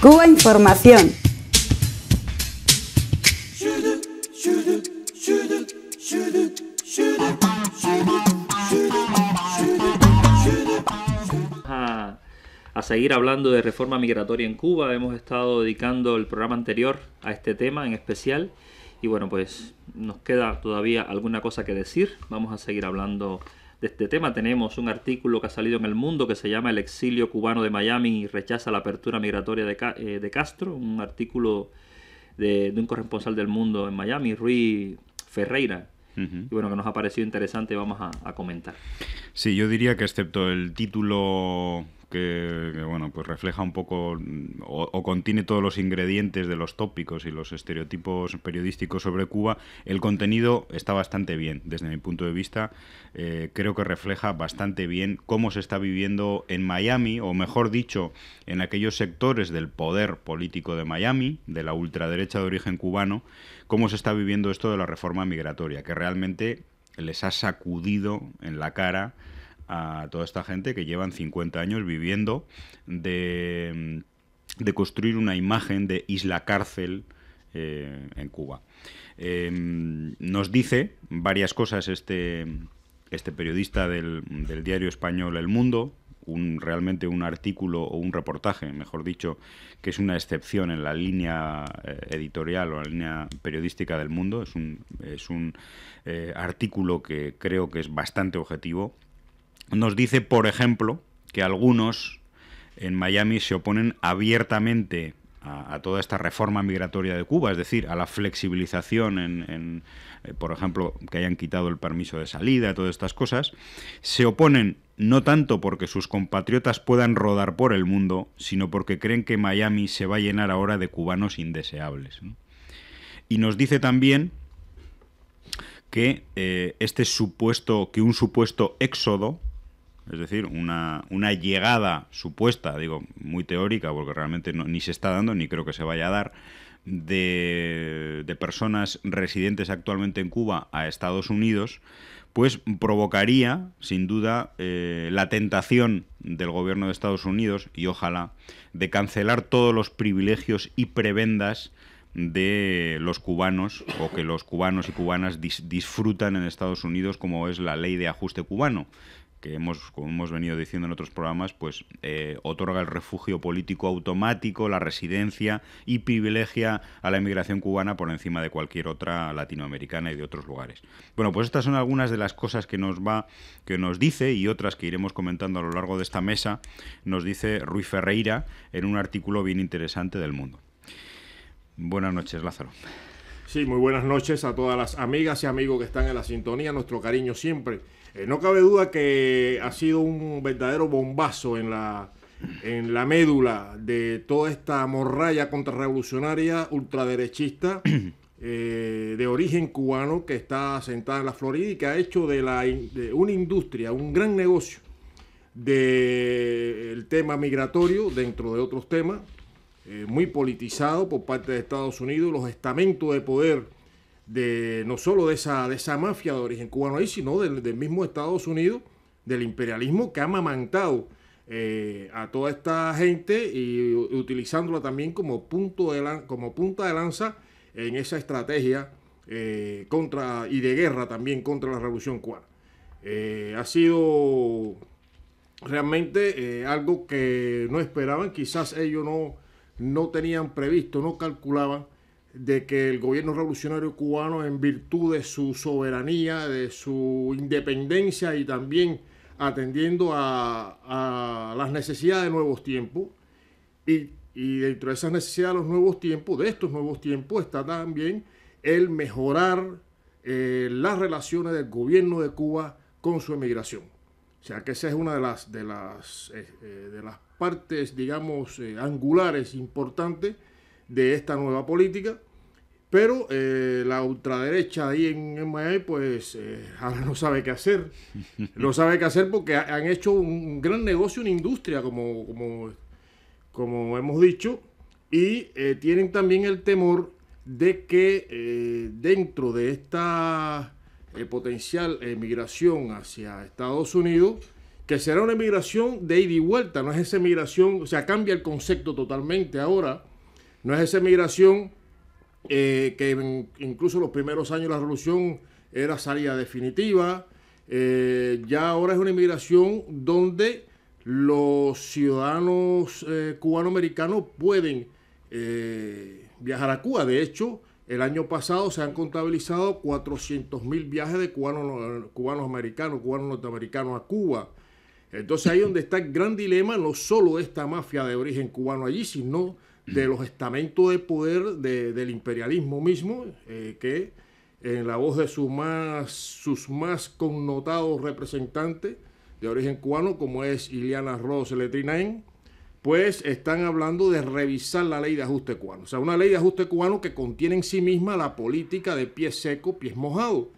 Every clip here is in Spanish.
Cuba Información. A, a seguir hablando de reforma migratoria en Cuba, hemos estado dedicando el programa anterior a este tema en especial y bueno, pues nos queda todavía alguna cosa que decir, vamos a seguir hablando de este tema. Tenemos un artículo que ha salido en el mundo que se llama El exilio cubano de Miami y rechaza la apertura migratoria de, eh, de Castro, un artículo de, un corresponsal del mundo en Miami, Rui Ferreira. Y bueno, que nos ha parecido interesante, vamos a, a comentar. Sí, yo diría que excepto el título que, bueno, pues refleja un poco mm, o, contiene todos los ingredientes de los tópicos y los estereotipos periodísticos sobre Cuba, el contenido está bastante bien, desde mi punto de vista. Eh, creo que refleja bastante bien cómo se está viviendo en Miami, o mejor dicho, en aquellos sectores del poder político de Miami, de la ultraderecha de origen cubano, cómo se está viviendo esto de la reforma migratoria, que realmente les ha sacudido en la cara a toda esta gente que llevan 50 años viviendo mm, de, construir una imagen de isla cárcel eh, en Cuba. Em, nos dice varias cosas este, este periodista del, diario español El Mundo, un, realmente un artículo o un reportaje, mejor dicho, que es una excepción en la línea eh, editorial o la línea periodística del mundo. Es un, es un eh, artículo que creo que es bastante objetivo nos dice, por ejemplo, que algunos en Miami se oponen abiertamente a, toda esta reforma migratoria de Cuba, es decir, a la flexibilización en, eh, por ejemplo, que hayan quitado el permiso de salida, todas estas cosas, se oponen no tanto porque sus compatriotas puedan rodar por el mundo, sino porque creen que Miami se va a llenar ahora de cubanos indeseables. Y nos dice también que eh, este supuesto, que un supuesto éxodo es decir, una, una llegada supuesta, digo, muy teórica, porque realmente ni se está dando, ni creo que se vaya a dar, de, personas residentes actualmente en Cuba a Estados Unidos, pues provocaría, sin duda, eh, la tentación del gobierno de Estados Unidos, y ojalá, de cancelar todos los privilegios y prebendas de los cubanos o que los cubanos y cubanas disfrutan en Estados Unidos como es la ley de ajuste cubano, que hemos, como hemos venido diciendo en otros programas, pues eh, otorga el refugio político automático, la residencia y privilegia a la inmigración cubana por encima de cualquier otra latinoamericana y de otros lugares. Bueno, pues estas son algunas de las cosas que nos va, que nos dice y otras que iremos comentando a lo largo de esta mesa, nos dice Ruiz Ferreira en un artículo bien interesante del mundo. Buenas noches, Lázaro. Sí, muy buenas noches a todas las amigas y amigos que están en la sintonía, nuestro cariño siempre. Eh, no cabe duda que ha sido un verdadero bombazo en la, en la médula de toda esta morralla contrarrevolucionaria ultraderechista eh, de origen cubano que está sentada en la Florida y que ha hecho de, la, una industria, un gran negocio del tema migratorio dentro de otros temas eh, muy politizado por parte de Estados Unidos, los estamentos de poder de no solo de esa, de esa mafia de origen cubano ahí, sino del, mismo Estados Unidos, del imperialismo que ha amamantado eh, a toda esta gente y utilizándola también como, punto de como punta de lanza en esa estrategia eh, contra y de guerra también contra la revolución cubana. ha sido realmente algo que no esperaban, quizás ellos no no tenían previsto, no calculaban de que el gobierno revolucionario cubano, en virtud de su soberanía, de su independencia y también atendiendo a, las necesidades de nuevos tiempos, y, dentro de esas necesidades de los nuevos tiempos, de estos nuevos tiempos, está también el mejorar eh, las relaciones del gobierno de Cuba con su emigración. O sea que esa es una de las, de las, eh, eh, de las partes, digamos, eh, angulares importantes de esta nueva política. Pero eh, la ultraderecha ahí en, e, pues eh, ahora no sabe qué hacer. No sabe qué hacer porque han hecho un gran negocio, una industria, como, como, como hemos dicho. Y tienen también el temor de que dentro de esta potencial emigración hacia Estados Unidos, que será una emigración de ida y vuelta, no es esa emigración o sea, cambia el concepto totalmente ahora, no es esa emigración que eh, que en, incluso los primeros años de la revolución era salida definitiva, eh, ya ahora es una inmigración donde los ciudadanos eh, cubanoamericanos pueden viajar a Cuba, de hecho, el año pasado se han contabilizado 400.000 viajes de cubanos, cubanos americanos, cubanos norteamericanos a Cuba. Entonces ahí donde está el gran dilema, no solo de esta mafia de origen cubano allí, sino de los estamentos de poder del imperialismo mismo, eh, que en la voz de más, sus más connotados representantes de origen cubano, como es Ileana Ross Letrinain, pues están hablando de revisar la ley de ajuste cubano. O sea, una ley de ajuste cubano que contiene en sí misma la política de pies seco, pies mojado.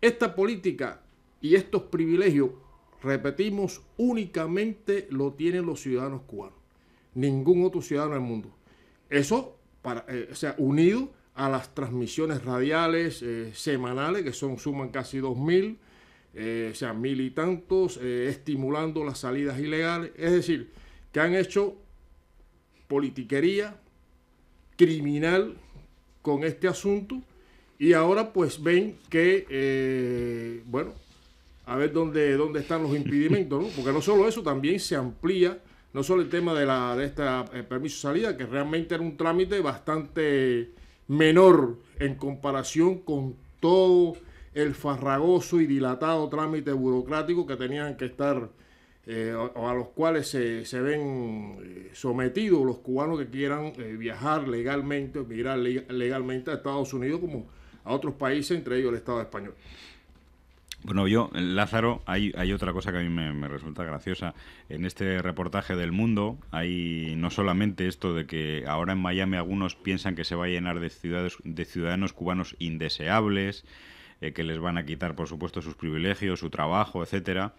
Esta política y estos privilegios repetimos, únicamente lo tienen los ciudadanos cubanos, ningún otro ciudadano del mundo. Eso, para, eh, o sea, unido a las transmisiones radiales eh, semanales, que son suman casi 2.000, eh, o sea, mil y tantos, estimulando las salidas ilegales. Es decir, que han hecho politiquería criminal con este asunto y ahora pues ven que, bueno, a ver dónde, dónde están los impedimentos, ¿no? Porque no solo eso, también se amplía, no solo el tema de, la, de este permiso de salida, que realmente era un trámite bastante menor en comparación con todo el farragoso y dilatado trámite burocrático que tenían que estar eh, o a, los cuales se, ven eh, sometidos los cubanos que quieran viajar legalmente, migrar legalmente a Estados Unidos como a otros países, entre ellos el Estado español. Bueno, yo, Lázaro, hay, otra cosa que a mí me, resulta graciosa. En este reportaje del mundo hay no solamente esto de que ahora en Miami algunos piensan que se va a llenar de, ciudades, de ciudadanos cubanos indeseables, eh, que les van a quitar, por supuesto, sus privilegios, su trabajo, etcétera,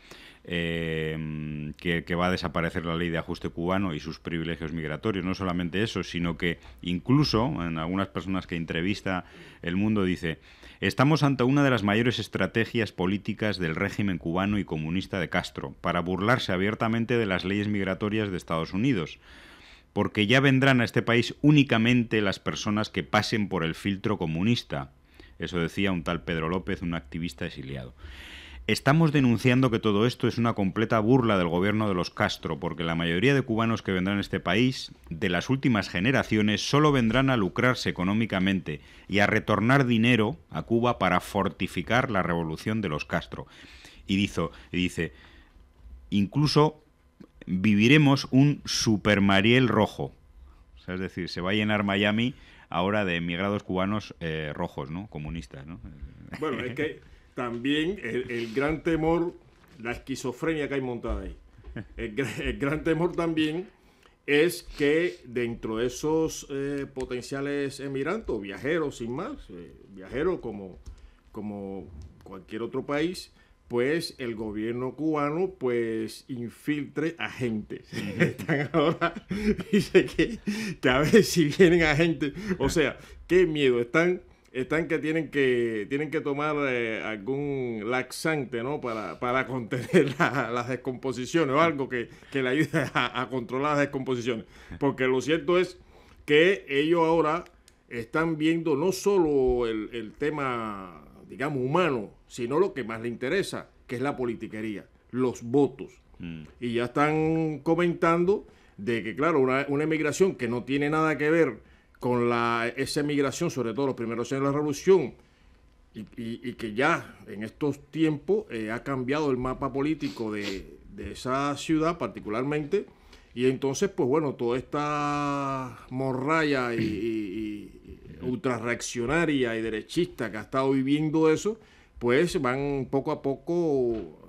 eh, que, que, va a desaparecer la ley de ajuste cubano y sus privilegios migratorios. No solamente eso, sino que incluso en algunas personas que entrevista el mundo dice Estamos ante una de las mayores estrategias políticas del régimen cubano y comunista de Castro, para burlarse abiertamente de las leyes migratorias de Estados Unidos, porque ya vendrán a este país únicamente las personas que pasen por el filtro comunista. Eso decía un tal Pedro López, un activista exiliado. Estamos denunciando que todo esto es una completa burla del gobierno de los Castro, porque la mayoría de cubanos que vendrán a este país, de las últimas generaciones, solo vendrán a lucrarse económicamente y a retornar dinero a Cuba para fortificar la revolución de los Castro. Y, dice, incluso viviremos un supermariel rojo. es decir, se va a llenar Miami ahora de emigrados cubanos eh, rojos, ¿no? Comunistas, ¿no? Bueno, que también el, gran temor, la esquizofrenia que hay montada ahí. El, gran temor también es que dentro de esos eh, potenciales emirantes viajeros sin más, eh, viajeros como, como cualquier otro país, pues el gobierno cubano pues infiltre agentes. Están ahora, dice que, a ver si vienen agentes. O sea, qué miedo, están están que tienen que tienen que tomar eh, algún laxante ¿no? para, para contener las descomposiciones o algo que, le ayude a, controlar las descomposiciones. Porque lo cierto es que ellos ahora están viendo no solo el, tema, digamos, humano, sino lo que más les interesa, que es la politiquería, los votos. Mm. Y ya están comentando de que, claro, una, una emigración que no tiene nada que ver con la, esa emigración, sobre todo los primeros años de la revolución, y, que ya en estos tiempos eh, ha cambiado el mapa político de, esa ciudad particularmente. Y entonces, pues bueno, toda esta morralla y, y, ultrarreaccionaria y derechista que ha estado viviendo eso, pues van poco a poco,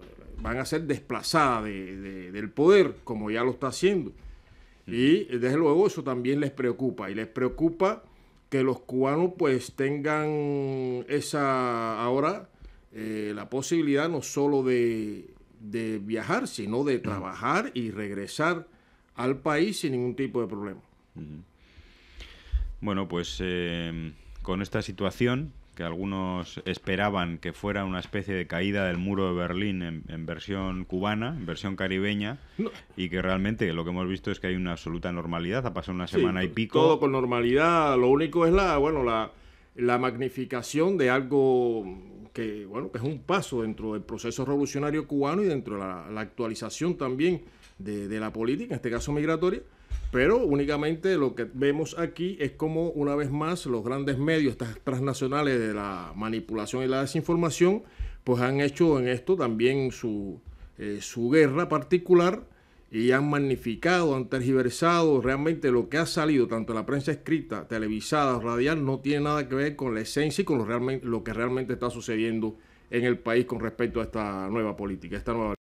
van a ser desplazadas del poder, como ya lo está haciendo. Y desde luego eso también les preocupa y les preocupa que los cubanos pues tengan esa ahora eh, la posibilidad no solo de, viajar, sino de trabajar y regresar al país sin ningún tipo de problema. Bueno, pues eh, con esta situación que algunos esperaban que fuera una especie de caída del muro de Berlín en, versión cubana, en versión caribeña, y que realmente lo que hemos visto es que hay una absoluta normalidad, ha pasado una semana y pico. Todo con normalidad, lo único es la, bueno, la, magnificación de algo que, bueno, que es un paso dentro del proceso revolucionario cubano y dentro de la, actualización también de, de la política, en este caso migratoria, pero únicamente lo que vemos aquí es como una vez más los grandes medios, transnacionales de la manipulación y la desinformación, pues han hecho en esto también su, eh, su guerra particular y han magnificado, han tergiversado realmente lo que ha salido, tanto en la prensa escrita, televisada, radial, no tiene nada que ver con la esencia y con lo, realmente, lo que realmente está sucediendo en el país con respecto a esta nueva política, esta nueva